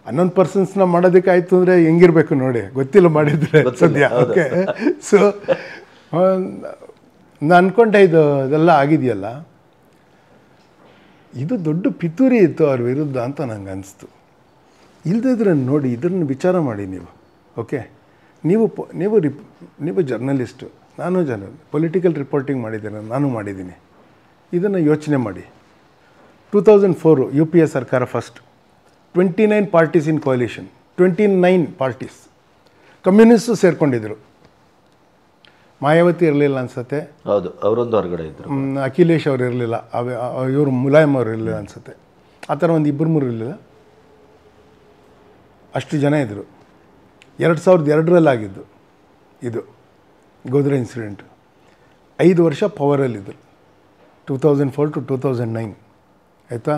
ಹನ್ನೊಂದು ಪರ್ಸನ್ಸ್ನ ಆಯಿತು ಅಂದರೆ ಹೆಂಗಿರಬೇಕು ನೋಡಿ ಗೊತ್ತಿಲ್ಲ ಮಾಡಿದರೆ ಸದ್ಯ ಓಕೆ ಸೊ ನಾನು ಅಂದ್ಕೊಂಡೆ ಇದು ಇದೆಲ್ಲ ಆಗಿದೆಯಲ್ಲ ಇದು ದೊಡ್ಡ ಪಿತೂರಿ ಇತ್ತು ಅವ್ರ ವಿರುದ್ಧ ಅಂತ ನಂಗೆ ಅನಿಸ್ತು ಇಲ್ಲದಿದ್ರೆ ನೋಡಿ ಇದನ್ನು ವಿಚಾರ ಮಾಡಿ ನೀವು ಓಕೆ ನೀವು ನೀವು ರಿಪ್ ನೀವು ಜರ್ನಲಿಸ್ಟು ನಾನು ಜರ್ನಲ್ ಪೊಲಿಟಿಕಲ್ ರಿಪೋರ್ಟಿಂಗ್ ಮಾಡಿದ್ದೇನೆ ನಾನು ಮಾಡಿದ್ದೀನಿ ಇದನ್ನು ಯೋಚನೆ ಮಾಡಿ two thousand four U P A ಸರ್ಕಾರ first twenty parties in coalition twenty nine parties communist ಸೇರ್ಕೊಂಡಿದ್ದರು ಮಾಯಾವತಿ ಇರಲಿಲ್ಲ ಅನ್ಸುತ್ತೆ ಹೌದು ಅವರೊಂದು ಹೊರಗಡೆ ಇದ್ದರು ಅಖಿಲೇಶ್ ಅವರು ಇರಲಿಲ್ಲ ಇವರು ಮುಲಾಯಂ ಅವರು ಇರಲಿಲ್ಲ ಅನ್ಸುತ್ತೆ ಆ ಥರ ಒಂದು ಇಬ್ಬರು ಮೂರು ಇರಲಿಲ್ಲ ಅಷ್ಟು ಜನ ಇದ್ದರು ಎರಡು ಸಾವಿರದ ಎರಡರಲ್ಲಾಗಿದ್ದು ಇದು ಗೋದ್ರೆ ಇನ್ಸಿಡೆಂಟ್ ಐದು ವರ್ಷ ಪವರಲ್ಲಿದ್ದರು two thousand four to two thousand nine ಆಯಿತಾ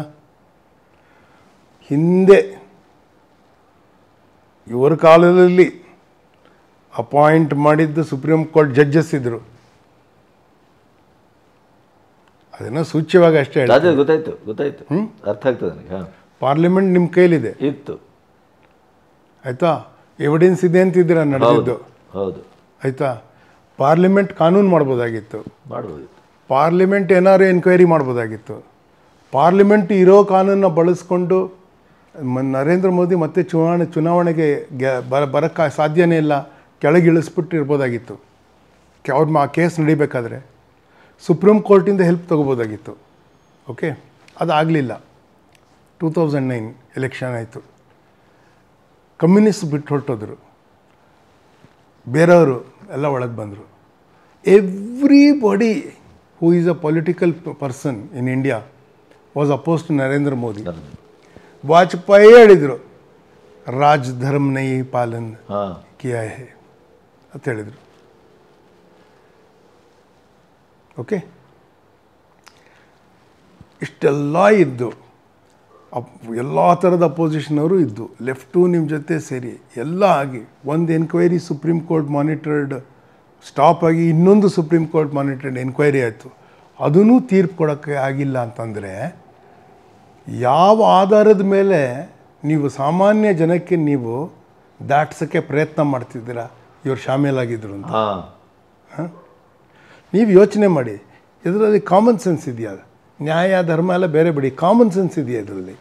ಹಿಂದೆ ಇವರ ಕಾಲದಲ್ಲಿ ಅಪಾಯಿಂಟ್ ಮಾಡಿದ್ದು ಸುಪ್ರೀಂ ಕೋರ್ಟ್ ಜಡ್ಜಸ್ ಇದ್ರು ಅದನ್ನು ಸೂಚ್ಯವಾಗಿ ಅಷ್ಟೇ ಗೊತ್ತಾಯ್ತು ಗೊತ್ತಾಯ್ತು ಅರ್ಥ ಆಗ್ತದೆ ಪಾರ್ಲಿಮೆಂಟ್ ನಿಮ್ಮ ಕೈಲಿದೆ ಇತ್ತು ಆಯ್ತಾ ಎವಿಡೆನ್ಸ್ ಇದೆ ಅಂತಿದ್ದೀರ ನಡೆದಿದ್ದು ಹೌದು ಆಯ್ತಾ ಪಾರ್ಲಿಮೆಂಟ್ ಕಾನೂನು ಮಾಡ್ಬೋದಾಗಿತ್ತು ಪಾರ್ಲಿಮೆಂಟ್ ಏನಾದ್ರು ಎನ್ಕ್ವೈರಿ ಮಾಡ್ಬೋದಾಗಿತ್ತು ಪಾರ್ಲಿಮೆಂಟ್ ಇರೋ ಕಾನೂನನ್ನ ಬಳಸ್ಕೊಂಡು ನರೇಂದ್ರ ಮೋದಿ ಮತ್ತೆ ಚುನಾವಣೆ ಚುನಾವಣೆಗೆ ಬರ ಬರಕ್ಕೆ ಸಾಧ್ಯನೇ ಇಲ್ಲ ಕೆಳಗಿಳಿಸ್ಬಿಟ್ಟು ಇರ್ಬೋದಾಗಿತ್ತು ಅವ್ರ ಆ ಕೇಸ್ ನಡಿಬೇಕಾದ್ರೆ ಸುಪ್ರೀಂ ಕೋರ್ಟಿಂದ ಹೆಲ್ಪ್ ತೊಗೋಬೋದಾಗಿತ್ತು ಓಕೆ ಅದು ಆಗಲಿಲ್ಲ ಟೂ ತೌಸಂಡ್ ನೈನ್ ಎಲೆಕ್ಷನ್ ಆಯಿತು ಕಮ್ಯುನಿಸ್ಟ್ ಬಿಟ್ಟು ಹೊರಟೋದ್ರು ಬೇರೆಯವರು ಎಲ್ಲ ಒಳಗೆ ಬಂದರು everybody who is a political person in India was opposed Narendra Modi Vajpayee ಹೇಳಿದರು ನಯಿ ಪಾಲನ್ ಕಿಯಾ ಹೈ ಅಂತ ಹೇಳಿದರು ಓಕೆ ಇಷ್ಟೆಲ್ಲ ಇದ್ದು ಅಪ್ ಎಲ್ಲ ಥರದ ಅವರು ಇದ್ದು ಲೆಫ್ಟು ನಿಮ್ಮ ಜೊತೆ ಸೇರಿ ಎಲ್ಲ ಆಗಿ ಒಂದು enquiry supreme court monitored stop ಆಗಿ ಇನ್ನೊಂದು ಸುಪ್ರೀಂ ಕೋರ್ಟ್ ಮಾನಿಟರ್ಡ್ ಎನ್ಕ್ವೈರಿ ಆಯಿತು ಅದನ್ನೂ ತೀರ್ಪು ಕೊಡೋಕ್ಕೆ ಆಗಿಲ್ಲ ಅಂತಂದರೆ ಯಾವ ಆಧಾರದ ಮೇಲೆ ನೀವು ಸಾಮಾನ್ಯ ಜನಕ್ಕೆ ನೀವು ದಾಟ್ಸೋಕ್ಕೆ ಪ್ರಯತ್ನ ಮಾಡ್ತಿದ್ದೀರಾ ಇವ್ರು ಶಾಮೀಲಾಗಿದ್ರು ಅಂತ ನೀವು ಯೋಚನೆ ಮಾಡಿ ಇದರಲ್ಲಿ ಕಾಮನ್ ಸೆನ್ಸ್ ಇದೆಯಾ ನ್ಯಾಯ ಧರ್ಮ ಎಲ್ಲ ಬೇರೆ ಬಿಡಿ ಕಾಮನ್ ಸೆನ್ಸ್ ಇದೆಯಾ ಇದರಲ್ಲಿ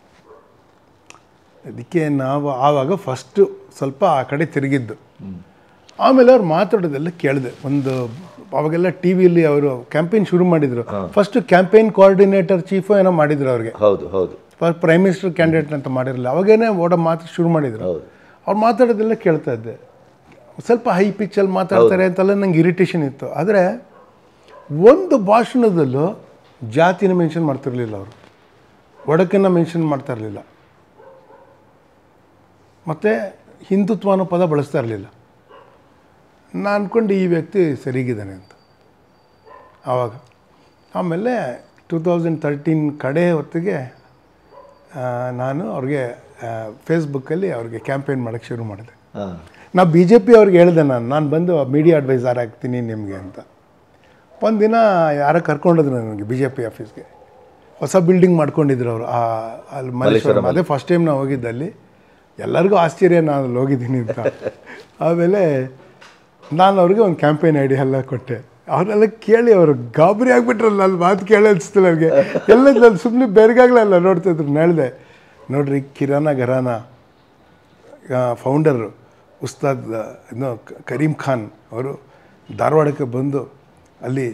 ಅದಕ್ಕೆ ನಾವು ಆವಾಗ ಫಸ್ಟು ಸ್ವಲ್ಪ ಆ ಕಡೆ ತಿರುಗಿದ್ದು ಆಮೇಲೆ ಅವ್ರು ಮಾತಾಡೋದೆಲ್ಲ ಕೇಳಿದೆ ಒಂದು ಅವಾಗೆಲ್ಲ ಟಿ ವಿಲಿ ಅವರು ಕ್ಯಾಂಪೇನ್ ಶುರು ಮಾಡಿದ್ರು ಫಸ್ಟ್ ಕ್ಯಾಂಪೇನ್ ಕೋಆರ್ಡಿನೇಟರ್ ಚೀಫ್ ಏನೋ ಮಾಡಿದ್ರು ಅವ್ರಿಗೆ ಹೌದು ಹೌದು ಪ್ರೈಮ್ ಮಿನಿಸ್ಟರ್ ಕ್ಯಾಂಡಿಡೇಟ್ ಅಂತ ಮಾಡಿರಲಿಲ್ಲ ಅವಾಗೇನೆ ಓಡ ಮಾತು ಶುರು ಮಾಡಿದ್ರು ಅವ್ರು ಮಾತಾಡೋದೆಲ್ಲ ಕೇಳ್ತಾ ಇದ್ದೆ ಸ್ವಲ್ಪ ಹೈ ಪಿಚ್ಚಲ್ಲಿ ಮಾತಾಡ್ತಾರೆ ಅಂತೆಲ್ಲ ನಂಗೆ ಇರಿಟೇಷನ್ ಇತ್ತು ಆದರೆ ಒಂದು ಭಾಷಣದಲ್ಲೂ ಜಾತಿನ ಮೆನ್ಷನ್ ಮಾಡ್ತಿರ್ಲಿಲ್ಲ ಅವರು ಒಡಕನ್ನು ಮೆನ್ಷನ್ ಮಾಡ್ತಾ ಇರಲಿಲ್ಲ ಮತ್ತು ಹಿಂದುತ್ವ ಅನ್ನೋ ಪದ ಬಳಸ್ತಾ ಇರಲಿಲ್ಲ ನಾನು ಅಂದ್ಕೊಂಡು ಈ ವ್ಯಕ್ತಿ ಸರಿಗಿದ್ದಾನೆ ಅಂತ ಆವಾಗ ಆಮೇಲೆ ಟೂ ತೌಸಂಡ್ ತರ್ಟೀನ್ ಕಡೆ ಹೊತ್ತಿಗೆ ನಾನು ಅವ್ರಿಗೆ ಫೇಸ್ಬುಕ್ಕಲ್ಲಿ ಅವ್ರಿಗೆ ಕ್ಯಾಂಪೇನ್ ಮಾಡೋಕ್ಕೆ ಶುರು ಮಾಡಿದೆ ನಾ ಬಿ ಜೆ ಪಿ ಅವ್ರಿಗೆ ಹೇಳಿದೆ ನಾನು ನಾನು ಬಂದು ಮೀಡಿಯಾ ಅಡ್ವೈಸರ್ ಆಗ್ತೀನಿ ನಿಮಗೆ ಅಂತ ಒಂದು ದಿನ ಯಾರೋ ಕರ್ಕೊಂಡಿದ್ರು ನನಗೆ ಬಿ ಜೆ ಪಿ ಆಫೀಸ್ಗೆ ಹೊಸ ಬಿಲ್ಡಿಂಗ್ ಮಾಡ್ಕೊಂಡಿದ್ರು ಅವರು ಅಲ್ಲಿ ಮಲ್ಲೇಶ್ವರ ಅದೇ ಫಸ್ಟ್ ಟೈಮ್ ನಾವು ಹೋಗಿದ್ದಲ್ಲಿ ಎಲ್ಲರಿಗೂ ಆಶ್ಚರ್ಯ ನಾನು ಅಲ್ಲಿ ಹೋಗಿದ್ದೀನಿ ಅಂತ ಆಮೇಲೆ ನಾನು ಅವ್ರಿಗೆ ಒಂದು ಕ್ಯಾಂಪೇನ್ ಐಡಿ ಎಲ್ಲ ಕೊಟ್ಟೆ ಅವರೆಲ್ಲ ಕೇಳಿ ಅವರು ಗಾಬರಿ ಆಗಿಬಿಟ್ರಲ್ಲ ಅಲ್ಲಿ ಮಾತು ಕೇಳಿ ಅನಿಸ್ತು ನನಗೆ ಎಲ್ಲ ನಾನು ಸುಮ್ಮನೆ ನೋಡ್ತಾ ನೋಡ್ತಿದ್ರು ನೆಳ್ದೆ ನೋಡ್ರಿ ಕಿರಾನ ಘರಾನ ಫೌಂಡರು ಉಸ್ತಾದ್ ಇನ್ನೂ ಕರೀಂ ಖಾನ್ ಅವರು ಧಾರವಾಡಕ್ಕೆ ಬಂದು ಅಲ್ಲಿ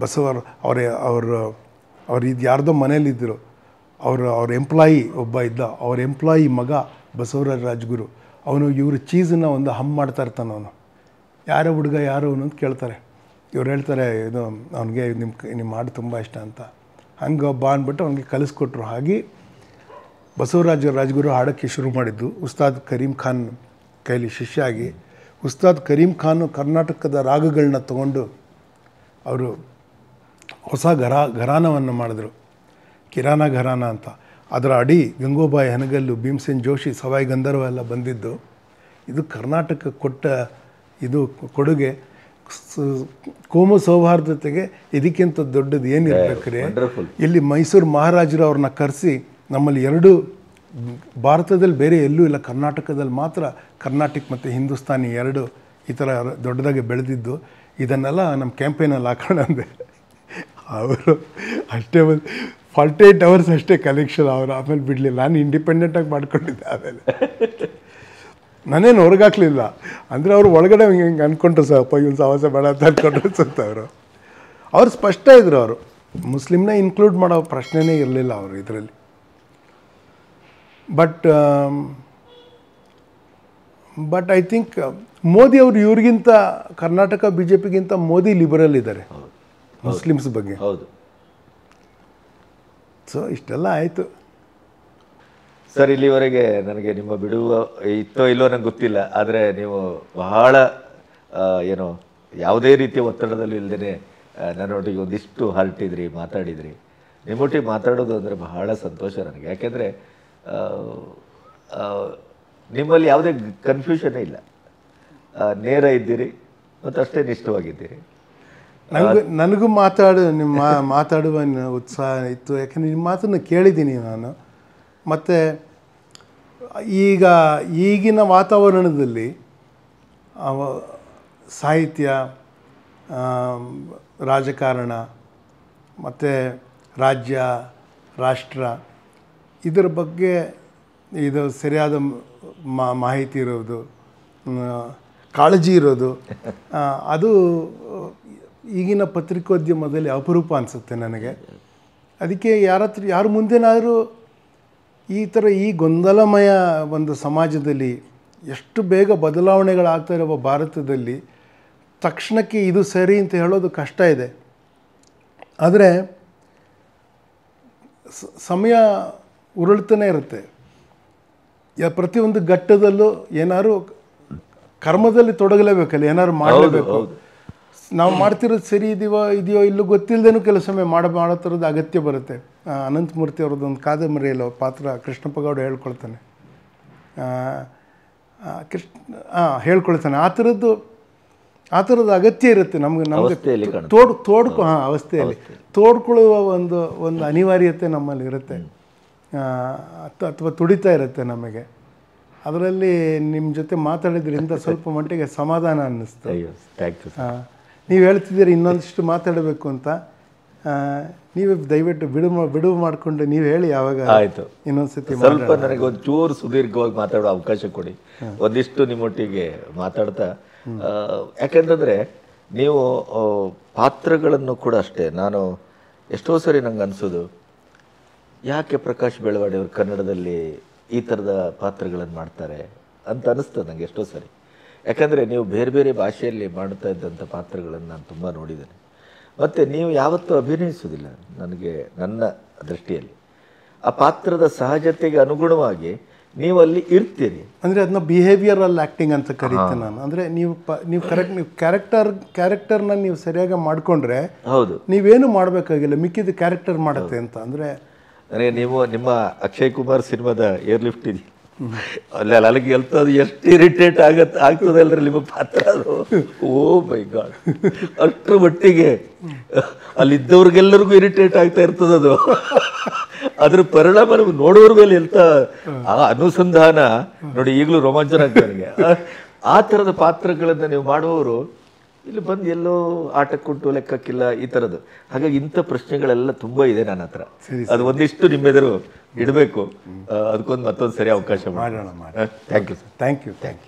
ಬಸವರು ಅವರ ಅವರು ಅವ್ರು ಇದು ಯಾರ್ದೋ ಮನೇಲಿದ್ದರು ಅವರು ಅವ್ರ ಎಂಪ್ಲಾಯಿ ಒಬ್ಬ ಇದ್ದ ಅವ್ರ ಎಂಪ್ಲಾಯಿ ಮಗ ಬಸವರಾಜ ರಾಜ್ಗುರು ಅವನು ಇವರು ಚೀಸನ್ನ ಒಂದು ಹಮ್ ಮಾಡ್ತಾ ಇರ್ತಾನೆ ಅವನು ಯಾರೇ ಹುಡುಗ ಯಾರು ಅಂತ ಕೇಳ್ತಾರೆ ಇವ್ರು ಹೇಳ್ತಾರೆ ಇದು ಅವನಿಗೆ ನಿಮ್ಮ ನಿಮ್ಮ ಹಾಡು ತುಂಬ ಇಷ್ಟ ಅಂತ ಹಂಗೆ ಬಾ ಅಂದ್ಬಿಟ್ಟು ಅವನಿಗೆ ಕಲಿಸ್ಕೊಟ್ರು ಹಾಗೆ ಬಸವರಾಜ ರಾಜಗುರು ಹಾಡೋಕ್ಕೆ ಶುರು ಮಾಡಿದ್ದು ಉಸ್ತಾದ್ ಕರೀಂ ಖಾನ್ ಕೈಲಿ ಶಿಷ್ಯ ಆಗಿ ಉಸ್ತಾದ್ ಕರೀಂ ಖಾನು ಕರ್ನಾಟಕದ ರಾಗಗಳನ್ನ ತಗೊಂಡು ಅವರು ಹೊಸ ಘರ ಘರಾನವನ್ನು ಮಾಡಿದ್ರು ಕಿರಾನ ಘರಾನ ಅಂತ ಅದರ ಅಡಿ ಗಂಗೋಬಾಯಿ ಹನಗಲ್ಲು ಭೀಮ್ಸೇನ್ ಜೋಶಿ ಸವಾಯಿ ಗಂಧರ್ವ ಎಲ್ಲ ಬಂದಿದ್ದು ಇದು ಕರ್ನಾಟಕ ಕೊಟ್ಟ ಇದು ಕೊಡುಗೆ ಕೋಮು ಸೌಹಾರ್ದತೆಗೆ ಇದಕ್ಕಿಂತ ದೊಡ್ಡದು ಏನಿರ್ಬೇಕ್ರೆ ಇಲ್ಲಿ ಮೈಸೂರು ಮಹಾರಾಜರು ಅವ್ರನ್ನ ಕರೆಸಿ ನಮ್ಮಲ್ಲಿ ಎರಡು ಭಾರತದಲ್ಲಿ ಬೇರೆ ಎಲ್ಲೂ ಇಲ್ಲ ಕರ್ನಾಟಕದಲ್ಲಿ ಮಾತ್ರ ಕರ್ನಾಟಕ ಮತ್ತು ಹಿಂದೂಸ್ತಾನಿ ಎರಡು ಈ ಥರ ದೊಡ್ಡದಾಗಿ ಬೆಳೆದಿದ್ದು ಇದನ್ನೆಲ್ಲ ನಮ್ಮ ಕ್ಯಾಂಪೇನಲ್ಲಿ ಹಾಕೋಣ ಅಂದೆ ಅವರು ಅಷ್ಟೇ ಒಂದು ಫಾರ್ಟಿ ಏಯ್ಟ್ ಅವರ್ಸ್ ಅಷ್ಟೇ ಕಲೆಕ್ಷನ್ ಅವರು ಆಮೇಲೆ ಬಿಡಲಿಲ್ಲ ನಾನು ಇಂಡಿಪೆಂಡೆಂಟಾಗಿ ಮಾಡ್ಕೊಂಡಿದ್ದೆ ಆಮೇಲೆ ನಾನೇನು ಹೊರಗಾಕ್ಲಿಲ್ಲ ಅಂದರೆ ಅವರು ಒಳಗಡೆ ಹಿಂಗೆ ಹಿಂಗೆ ಅಂದ್ಕೊಂಡ್ರು ಸರ್ ಅಪ್ಪ ಇವನು ಸವಾಸ ಬೇಡ ಅಂತ ಅಂದ್ಕೊಂಡ್ರು ಸತ್ತ ಅವರು ಅವ್ರು ಸ್ಪಷ್ಟ ಇದ್ರು ಅವರು ಮುಸ್ಲಿಮ್ನ ಇನ್ಕ್ಲೂಡ್ ಮಾಡೋ ಪ್ರಶ್ನೆನೇ ಇರಲಿಲ್ಲ ಅವರು ಇದರಲ್ಲಿ but but um, I think uh, Modi ಅವರು ಇವ್ರಿಗಿಂತ ಕರ್ನಾಟಕ ಬಿ ಜೆ ಪಿಗಿಂತ ಮೋದಿ ಲಿಬರಲ್ ಇದ್ದಾರೆ ಮುಸ್ಲಿಮ್ಸ್ ಬಗ್ಗೆ ಹೌದು ಸೊ ಇಷ್ಟೆಲ್ಲ ಆಯಿತು ಸರ್ ಇಲ್ಲಿವರೆಗೆ ನನಗೆ ನಿಮ್ಮ ಬಿಡುವ ಇತ್ತೋ ಇಲ್ಲೋ ನನಗೆ ಗೊತ್ತಿಲ್ಲ ಆದರೆ ನೀವು ಬಹಳ ಏನು ಯಾವುದೇ ರೀತಿಯ ಒತ್ತಡದಲ್ಲೂ ಇಲ್ಲದೇ ನನ್ನೊಟ್ಟಿಗೆ ಒಂದಿಷ್ಟು ಹರಟಿದ್ರಿ ಮಾತಾಡಿದ್ರಿ ನಿಮ್ಮೊಟ್ಟಿಗೆ ಮಾತಾಡೋದು ಅಂದರೆ ಬಹಳ ಸಂತೋಷ ನನಗೆ ಯಾಕೆಂದರೆ ನಿಮ್ಮಲ್ಲಿ ಯಾವುದೇ ಕನ್ಫ್ಯೂಷನೇ ಇಲ್ಲ ನೇರ ಇದ್ದೀರಿ ಮತ್ತು ಅಷ್ಟೇ ನಿಷ್ಠವಾಗಿದ್ದೀರಿ ನನಗೂ ನನಗೂ ಮಾತಾಡ ನಿಮ್ಮ ಮಾತಾಡುವ ಉತ್ಸಾಹ ಇತ್ತು ಯಾಕಂದರೆ ನಿಮ್ಮ ಮಾತನ್ನು ಕೇಳಿದ್ದೀನಿ ನಾನು ಮತ್ತು ಈಗ ಈಗಿನ ವಾತಾವರಣದಲ್ಲಿ ಸಾಹಿತ್ಯ ರಾಜಕಾರಣ ಮತ್ತು ರಾಜ್ಯ ರಾಷ್ಟ್ರ ಇದರ ಬಗ್ಗೆ ಇದು ಸರಿಯಾದ ಮಾಹಿತಿ ಇರೋದು ಕಾಳಜಿ ಇರೋದು ಅದು ಈಗಿನ ಪತ್ರಿಕೋದ್ಯಮದಲ್ಲಿ ಅಪರೂಪ ಅನಿಸುತ್ತೆ ನನಗೆ ಅದಕ್ಕೆ ಯಾರತ್ರ ಯಾರು ಮುಂದೇನಾದರೂ ಮುಂದೆನಾದರೂ ಈ ಥರ ಈ ಗೊಂದಲಮಯ ಒಂದು ಸಮಾಜದಲ್ಲಿ ಎಷ್ಟು ಬೇಗ ಬದಲಾವಣೆಗಳಾಗ್ತಾ ಇರುವ ಭಾರತದಲ್ಲಿ ತಕ್ಷಣಕ್ಕೆ ಇದು ಸರಿ ಅಂತ ಹೇಳೋದು ಕಷ್ಟ ಇದೆ ಆದರೆ ಸಮಯ ಉರುಳ್ತಾನೆ ಇರುತ್ತೆ ಪ್ರತಿಯೊಂದು ಘಟ್ಟದಲ್ಲೂ ಏನಾದ್ರು ಕರ್ಮದಲ್ಲಿ ತೊಡಗಲೇಬೇಕಲ್ಲ ಏನಾದ್ರು ಮಾಡಲೇಬೇಕು ನಾವು ಮಾಡ್ತಿರೋದು ಸರಿ ಇದೆಯೋ ಇದೆಯೋ ಇಲ್ಲೂ ಗೊತ್ತಿಲ್ಲದೇನೂ ಕೆಲಸ ಮಾಡ ಮಾಡೋ ಥರದ್ದು ಅಗತ್ಯ ಬರುತ್ತೆ ಅನಂತಮೂರ್ತಿ ಅವ್ರದ್ದೊಂದು ಕಾದಂಬರಿಯಲ್ಲೋ ಪಾತ್ರ ಕೃಷ್ಣಪ್ಪ ಗೌಡ ಹೇಳ್ಕೊಳ್ತಾನೆ ಕೃಷ್ಣ ಹಾಂ ಹೇಳ್ಕೊಳ್ತಾನೆ ಆ ಥರದ್ದು ಆ ಥರದ್ದು ಅಗತ್ಯ ಇರುತ್ತೆ ನಮಗೆ ನಮಗೆ ತೋಡ್ ತೋಡ್ಕೊ ಹಾಂ ಅವಸ್ಥೆಯಲ್ಲಿ ತೋಡ್ಕೊಳ್ಳುವ ಒಂದು ಒಂದು ಅನಿವಾರ್ಯತೆ ನಮ್ಮಲ್ಲಿ ಇರುತ್ತೆ ಅಥವಾ ತುಡಿತಾ ಇರುತ್ತೆ ನಮಗೆ ಅದರಲ್ಲಿ ನಿಮ್ಮ ಜೊತೆ ಮಾತಾಡಿದ್ರಿಂದ ಸ್ವಲ್ಪ ಮಟ್ಟಿಗೆ ಸಮಾಧಾನ ಅನ್ನಿಸ್ತು ಹಾಂ ನೀವು ಹೇಳ್ತಿದ್ದೀರಿ ಇನ್ನೊಂದಿಷ್ಟು ಮಾತಾಡಬೇಕು ಅಂತ ನೀವೇ ದಯವಿಟ್ಟು ಬಿಡು ಬಿಡುವು ಮಾಡಿಕೊಂಡು ನೀವು ಹೇಳಿ ಯಾವಾಗ ಆಯಿತು ಇನ್ನೊಂದ್ಸತಿ ಸ್ವಲ್ಪ ನನಗೆ ಒಂದು ಚೂರು ಸುದೀರ್ಘವಾಗಿ ಮಾತಾಡೋ ಅವಕಾಶ ಕೊಡಿ ಒಂದಿಷ್ಟು ನಿಮ್ಮೊಟ್ಟಿಗೆ ಮಾತಾಡ್ತಾ ಯಾಕೆಂತಂದರೆ ನೀವು ಪಾತ್ರಗಳನ್ನು ಕೂಡ ಅಷ್ಟೇ ನಾನು ಎಷ್ಟೋ ಸರಿ ನಂಗೆ ಅನಿಸೋದು ಯಾಕೆ ಪ್ರಕಾಶ್ ಬೆಳವಾಡಿಯವರು ಕನ್ನಡದಲ್ಲಿ ಈ ಥರದ ಪಾತ್ರಗಳನ್ನು ಮಾಡ್ತಾರೆ ಅಂತ ಅನ್ನಿಸ್ತದೆ ನನಗೆ ಎಷ್ಟೋ ಸರಿ ಯಾಕಂದರೆ ನೀವು ಬೇರೆ ಬೇರೆ ಭಾಷೆಯಲ್ಲಿ ಮಾಡ್ತಾ ಇದ್ದಂಥ ಪಾತ್ರಗಳನ್ನು ನಾನು ತುಂಬ ನೋಡಿದ್ದೇನೆ ಮತ್ತು ನೀವು ಯಾವತ್ತೂ ಅಭಿನಯಿಸೋದಿಲ್ಲ ನನಗೆ ನನ್ನ ದೃಷ್ಟಿಯಲ್ಲಿ ಆ ಪಾತ್ರದ ಸಹಜತೆಗೆ ಅನುಗುಣವಾಗಿ ನೀವು ಅಲ್ಲಿ ಇರ್ತೀರಿ ಅಂದರೆ ಅದನ್ನ ಬಿಹೇವಿಯರಲ್ ಆ್ಯಕ್ಟಿಂಗ್ ಅಂತ ಕರೀತೀನಿ ನಾನು ಅಂದರೆ ನೀವು ಪ ನೀವು ಕರೆಕ್ಟ್ ನೀವು ಕ್ಯಾರೆಕ್ಟರ್ ಕ್ಯಾರೆಕ್ಟರ್ನ ನೀವು ಸರಿಯಾಗಿ ಮಾಡಿಕೊಂಡ್ರೆ ಹೌದು ನೀವೇನು ಮಾಡಬೇಕಾಗಿಲ್ಲ ಮಿಕ್ಕಿದ ಕ್ಯಾರೆಕ್ಟರ್ ಮಾಡುತ್ತೆ ಅಂತ ಅಂದರೆ ಅಂದರೆ ನೀವು ನಿಮ್ಮ ಅಕ್ಷಯ್ ಕುಮಾರ್ ಸಿನಿಮಾದ ಏರ್ ಲಿಫ್ಟ್ ಇದೆಯಾ ಅಲ್ಲಿ ಅಲ್ಲಿಗೆ ಗೆಲ್ತು ಅದು ಎಷ್ಟು ಇರಿಟೇಟ್ ಆಗತ್ತೆ ಆಗ್ತದೆ ನಿಮ್ಮ ಪಾತ್ರ ಅದು ಓ ಮೈ ಗಾಡ್ ಅಷ್ಟರ ಮಟ್ಟಿಗೆ ಅಲ್ಲಿದ್ದವ್ರಿಗೆಲ್ಲರಿಗೂ ಇರಿಟೇಟ್ ಆಗ್ತಾ ಇರ್ತದೆ ಅದು ಅದ್ರ ಪರಿಣಾಮ ನಮ್ಗೆ ನೋಡೋರ್ ಮೇಲೆ ಎಲ್ತ ಆ ಅನುಸಂಧಾನ ನೋಡಿ ಈಗಲೂ ರೋಮಾಂಚನ ಆಗ್ತಾರೆ ಆ ತರದ ಪಾತ್ರಗಳನ್ನ ನೀವು ಮಾಡುವವರು ಇಲ್ಲಿ ಬಂದು ಎಲ್ಲೋ ಆಟಕ್ಕುಂಟು ಲೆಕ್ಕಕ್ಕಿಲ್ಲ ಈ ಥರದ್ದು ಹಾಗಾಗಿ ಇಂಥ ಪ್ರಶ್ನೆಗಳೆಲ್ಲ ತುಂಬ ಇದೆ ನನ್ನ ಹತ್ರ ಅದು ಒಂದಿಷ್ಟು ನಿಮ್ಮೆದುರು ಇಡಬೇಕು ಅದಕ್ಕೊಂದು ಮತ್ತೊಂದು ಸರಿ ಅವಕಾಶ ಮಾಡೋಣ thank you sir thank you thank you